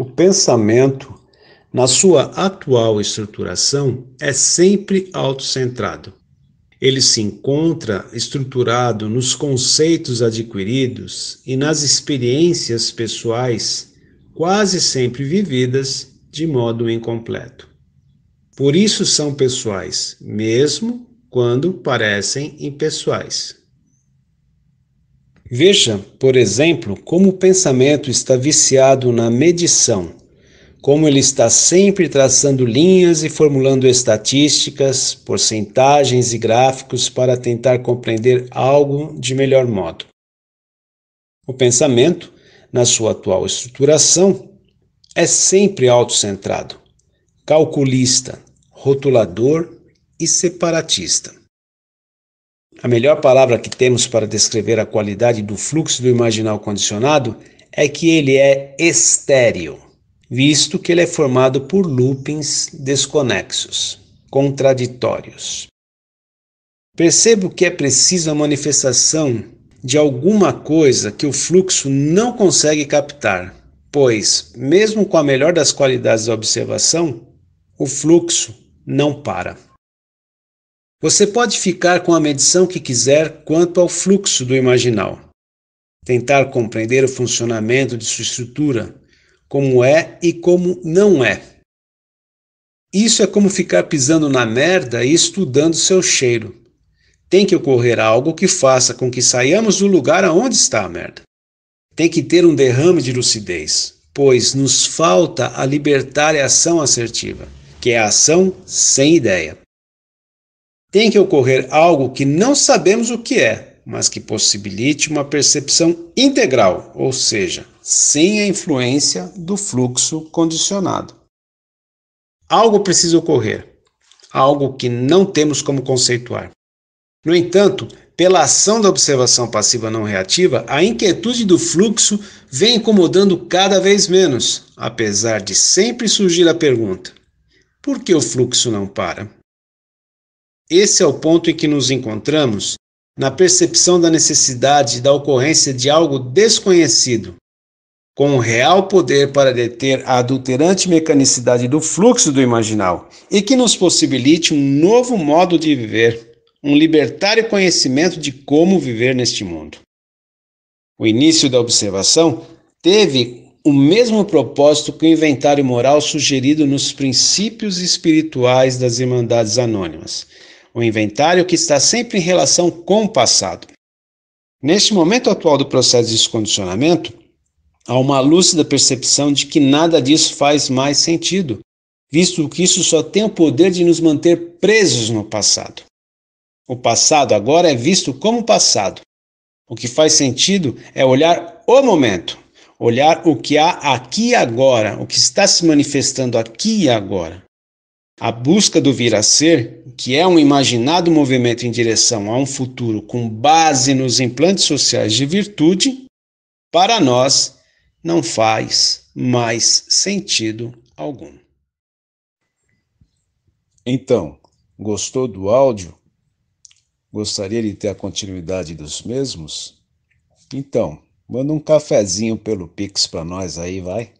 O pensamento, na sua atual estruturação, é sempre autocentrado. Ele se encontra estruturado nos conceitos adquiridos e nas experiências pessoais, quase sempre vividas de modo incompleto. Por isso são pessoais, mesmo quando parecem impessoais. Veja, por exemplo, como o pensamento está viciado na medição, como ele está sempre traçando linhas e formulando estatísticas, porcentagens e gráficos para tentar compreender algo de melhor modo. O pensamento, na sua atual estruturação, é sempre autocentrado, calculista, rotulador e separatista. A melhor palavra que temos para descrever a qualidade do fluxo do imaginal condicionado é que ele é estéreo, visto que ele é formado por loopings desconexos, contraditórios. Percebo que é preciso a manifestação de alguma coisa que o fluxo não consegue captar, pois, mesmo com a melhor das qualidades da observação, o fluxo não para. Você pode ficar com a medição que quiser quanto ao fluxo do imaginal. Tentar compreender o funcionamento de sua estrutura, como é e como não é. Isso é como ficar pisando na merda e estudando seu cheiro. Tem que ocorrer algo que faça com que saiamos do lugar aonde está a merda. Tem que ter um derrame de lucidez, pois nos falta a libertária ação assertiva, que é a ação sem ideia tem que ocorrer algo que não sabemos o que é, mas que possibilite uma percepção integral, ou seja, sem a influência do fluxo condicionado. Algo precisa ocorrer, algo que não temos como conceituar. No entanto, pela ação da observação passiva não reativa, a inquietude do fluxo vem incomodando cada vez menos, apesar de sempre surgir a pergunta: por que o fluxo não para? Esse é o ponto em que nos encontramos na percepção da necessidade da ocorrência de algo desconhecido, com o real poder para deter a adulterante mecanicidade do fluxo do imaginal e que nos possibilite um novo modo de viver, um libertário conhecimento de como viver neste mundo. O início da observação teve o mesmo propósito que o inventário moral sugerido nos princípios espirituais das Irmandades Anônimas, o inventário que está sempre em relação com o passado. Neste momento atual do processo de descondicionamento, há uma lúcida percepção de que nada disso faz mais sentido, visto que isso só tem o poder de nos manter presos no passado. O passado agora é visto como passado. O que faz sentido é olhar o momento, olhar o que há aqui e agora, o que está se manifestando aqui e agora. A busca do vir a ser, que é um imaginado movimento em direção a um futuro com base nos implantes sociais de virtude, para nós não faz mais sentido algum. Então, gostou do áudio? Gostaria de ter a continuidade dos mesmos? Então, manda um cafezinho pelo Pix para nós aí, vai.